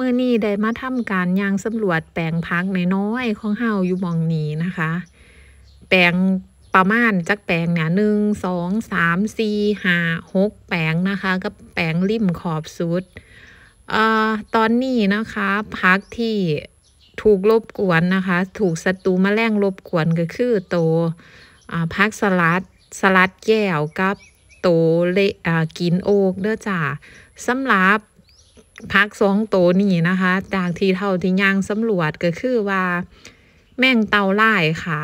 เมื่อนี้ได้มาทำการยางสำรวจแปลงพักในน้อยของเฮาอยู่มองนี้นะคะ แปลงประมาณจักแปลงเนี่ยหนึ่งสองสามสี่ห้าหกแปลงนะคะกับแปลงริมขอบสุดเอ่อตอนนี้นะคะ พักที่ถูกรบกวนนะคะ ถูกศัตรูมแมลงรบกวนก็คือโตพักสลัดสลัดแก้วกับโตเลกินโอกเด้อจ้าสำหรับพักสองโตนี่นะคะ จากที่เท่าที่ย่างสำรวจก็คือว่า แมงเตาไล่ค่ะ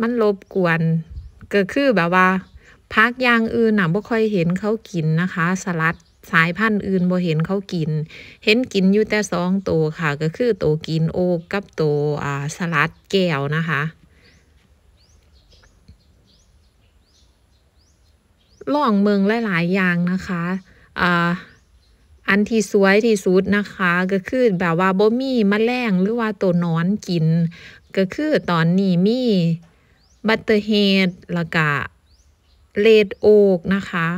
มันรบกวน ก็คือแบบว่าพักย่างอื่นน่ะบ่ค่อยเห็นเขากินนะคะ สลัดสายพันธุ์อื่นบ่เห็นเขากิน เห็นกินอยู่แต่สองตัวค่ะ ก็คือตัวกินโอกับตัวอ่า สลัดแก้วนะคะลองเมืองหลายๆอย่างนะคะอ่าอันที่สวยที่สุดนะคะ ก็คือแบบว่าบ่มีมแมลงหรือว่าตัวนอนกิน ก็คือตอนนี้มี บัตเตอร์เฮดแล้วก็เลดโอกนะคะ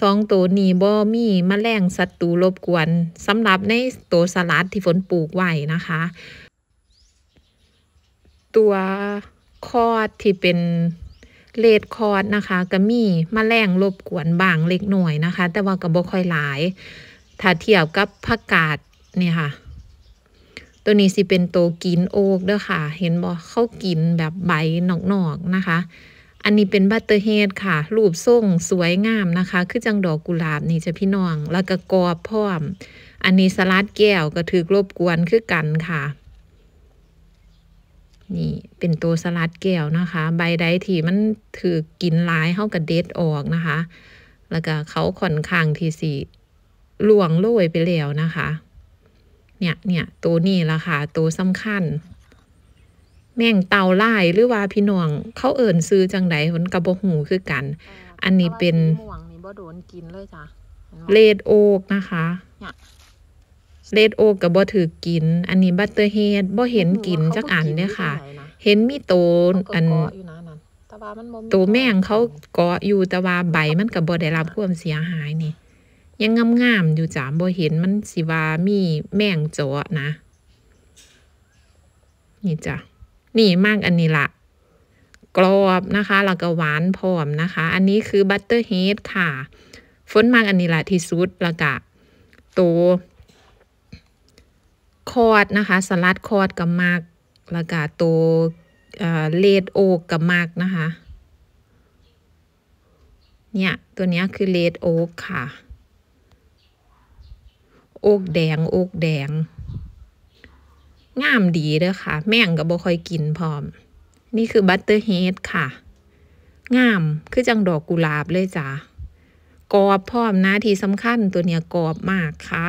สองตัวนี้บ่มีมแมลงศัตรูรบกวนสำหรับในตัวสลัดที่ฝนปลูกไว้นะคะ ตัว คอดที่เป็นเลดคอร์ดนะคะ ก็มีมแมลงรบกวนบางเล็กหน่อยนะคะ แต่ว่าก็บ่ค่อยหลายถ้าเทียบกับผักกาดเนี่ยค่ะ ตัวนี้สิเป็นโตกินโอกเด้อค่ะ เห็นบ่เข้ากินแบบใบหนอกๆนะคะ อันนี้เป็นบัตเตอร์เฮดค่ะ รูปทรงสวยงามนะคะ คือจังดอกกุหลาบนี่จะพี่น้องแล้วก็กอบพร้อม อันนี้สลัดแก้วก็ถือรบกวนคือกันค่ะนี่เป็นตัวสลัดแก้วนะคะ ใบใดที่มันถือกินลายเข้ากับเด็ดออกนะคะ แล้วก็เขาค่อนข้างที่สีหลวงโรยไปแล้วนะคะ เนี่ยเนี่ยตัวนี้ละค่ะ ตัวสำคัญ แม่งเตาล่ายหรือว่าพี่น้องเขาเอิญซื้อจังไดผนกระบอกหูคือกัน อันนี้เป็นเลดโอกนะคะเลดโอกับบ่ถือกิน อันนี้บัตเตอร์เฮดบ่เห็นกินจักอันเนี่ยค่ะ เห็นมีโตอันตัวแมงเขาเกาะอยู่แต่ว่าใบมันกับบ่ได้รับความเสียหายนี่ ยังงามๆอยู่จ้าบ่เห็นมันสิว่ามีแมงเจาะนะ นี่จ้ะนี่มากอันนี้ละกรอบนะคะ แล้วก็หวานพร้อมนะคะ อันนี้คือบัตเตอร์เฮดค่ะฝนมากอันนี้ละที่สุดแล้วก็ตัวคอร์ดนะคะ สลัดคอร์ดกับมากแล้วก็ตัวเลดโอกกับมากนะคะ เนี่ย ตัวนี้คือเลดโอกค่ะ โอกแดง โอกแดงงามดีเด้อค่ะ แม่งกับบ่ค่อยกินพร้อม นี่คือบัตเตอร์เฮดค่ะงาม คือจังดอกกุหลาบเลยจ้ะกรอบพร้อมนะที่สำคัญตัวเนี้ยกรอบมากค่ะ